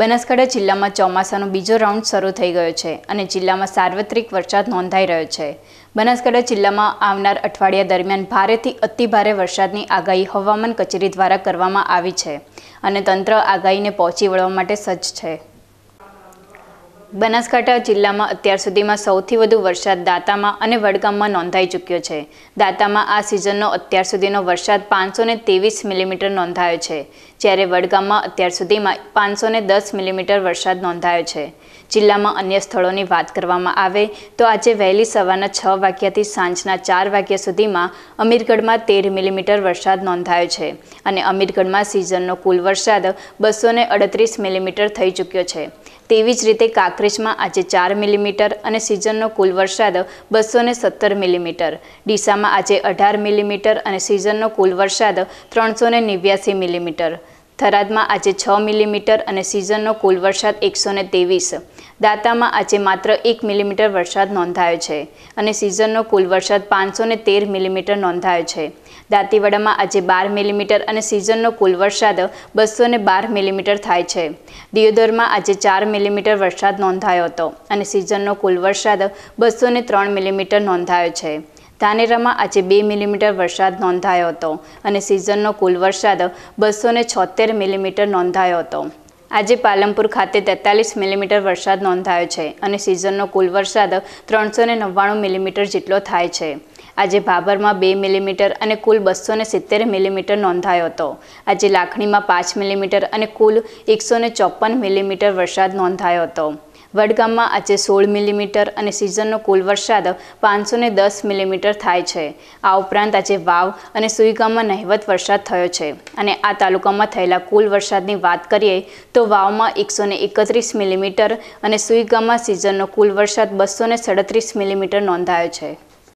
બનાસકાંઠા જિલ્લામાં ચોમાસાનો બીજો રાઉન્ડ શરૂ થઈ ગયો છે અને જિલ્લામાં સાર્વત્રિક વરસાદ નોંધાઈ રહ્યો છે બનાસકાંઠા જિલ્લામાં આવનાર અઠવાડિયા દરમિયાન ભારેથી અતિભારે વરસાદની આગાહી હવામાન કચેરી દ્વારા કરવામાં આવી છે અને તંત્ર આગાહીને પહોંચી વળવા માટે સજ્જ છે બનાસકાંઠા જિલ્લામાં અત્યાર સુધીમાં સૌથી વધુ વરસાદ દાતામાં અને વડગામમાં નોંધાઈ ચૂક્યો છે દાતામાં આ સિઝનનો અત્યાર સુધીનો વરસાદ પાંચસો ને ત્રેવીસ મિલીમીટર નોંધાયો છે જ્યારે વડગામમાં અત્યાર સુધીમાં પાંચસો ને દસ મિલીમીટર વરસાદ નોંધાયો છે જિલ્લામાં અન્ય સ્થળોની વાત કરવામાં આવે તો આજે વહેલી સવારના છ વાગ્યાથી સાંજના ચાર વાગ્યા સુધીમાં અમીરગઢમાં તેર મિલીમીટર વરસાદ નોંધાયો છે અને અમીરગઢમાં સિઝનનો કુલ વરસાદ બસો અડત્રીસ મિલીમીટર થઈ ચૂક્યો છે તેવી જ રીતે કાંકરેજમાં આજે ચાર મિલીમીટર અને સિઝનનો કુલ વરસાદ બસો સત્તર મિલીમીટર ડીસામાં આજે અઢાર મિલીમીટર અને સિઝનનો કુલ વરસાદ ત્રણસો નેવ્યાસી મિલીમીટર થરાદમાં આજે છ મિલીમીટર અને સિઝનનો કુલ વરસાદ એકસો ને ત્રેવીસ દાંતામાં આજે માત્ર એક મિલીમીટર વરસાદ નોંધાયો છે અને સિઝનનો કુલ વરસાદ પાંચસો ને તેર મિલીમીટર નોંધાયો છે દાંતીવાડામાં આજે બાર મિલીમીટર અને સિઝનનો કુલ વરસાદ બસો ને બાર મિલીમીટર થાય છે દિયોદરમાં આજે ચાર મિલીમીટર વરસાદ નોંધાયો હતો અને સિઝનનો કુલ વરસાદ બસો ને ત્રણ મિલીમીટર નોંધાયો છે ધાનેરામાં આજે બે મિલીમીટર વરસાદ નોંધાયો હતો અને સિઝનનો કુલ વરસાદ બસો છોતેર મિલીમીટર નોંધાયો હતો આજે પાલમપુર ખાતે તેતાલીસ મિલીમીટર વરસાદ નોંધાયો છે અને સિઝનનો કુલ વરસાદ ત્રણસો ને નવ્વાણું મિલીમીટર જેટલો થાય છે આજે ભાભરમાં બે મિલીમીટર અને કુલ બસો ને સિત્તેર મિલીમીટર નોંધાયો હતો આજે લાખણીમાં પાંચ મિલીમીટર અને કુલ એકસો ને ચોપન મિલીમીટર વરસાદ નોંધાયો હતો વડગામમાં આજે સોળ મિલીમીટર અને સિઝનનો કુલ વરસાદ પાંચસો ને દસ મિલીમીટર થાય છે આ ઉપરાંત આજે વાવ અને સુઈગામમાં નહિવત વરસાદ થયો છે અને આ તાલુકામાં થયેલા કુલ વરસાદની વાત કરીએ તો તો વાવમાં એકસો એકત્રીસ મિલીમીટર અને સુઈગામાં સિઝનનો કુલ વરસાદ બસો ને સડત્રીસ મિલીમીટર નોંધાયો છે